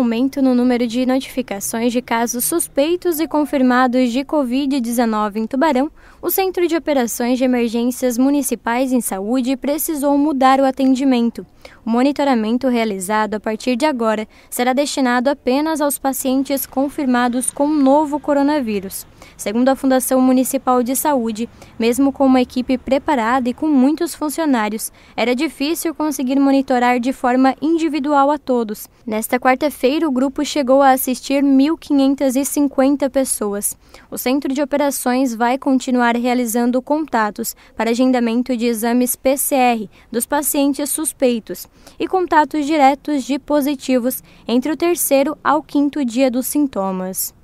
aumento no número de notificações de casos suspeitos e confirmados de Covid-19 em Tubarão, o Centro de Operações de Emergências Municipais em Saúde precisou mudar o atendimento. O monitoramento realizado a partir de agora será destinado apenas aos pacientes confirmados com o novo coronavírus. Segundo a Fundação Municipal de Saúde, mesmo com uma equipe preparada e com muitos funcionários, era difícil conseguir monitorar de forma individual a todos. Nesta quarta-feira, o grupo chegou a assistir 1.550 pessoas. O Centro de Operações vai continuar realizando contatos para agendamento de exames PCR dos pacientes suspeitos suspeitos e contatos diretos de positivos entre o terceiro ao quinto dia dos sintomas.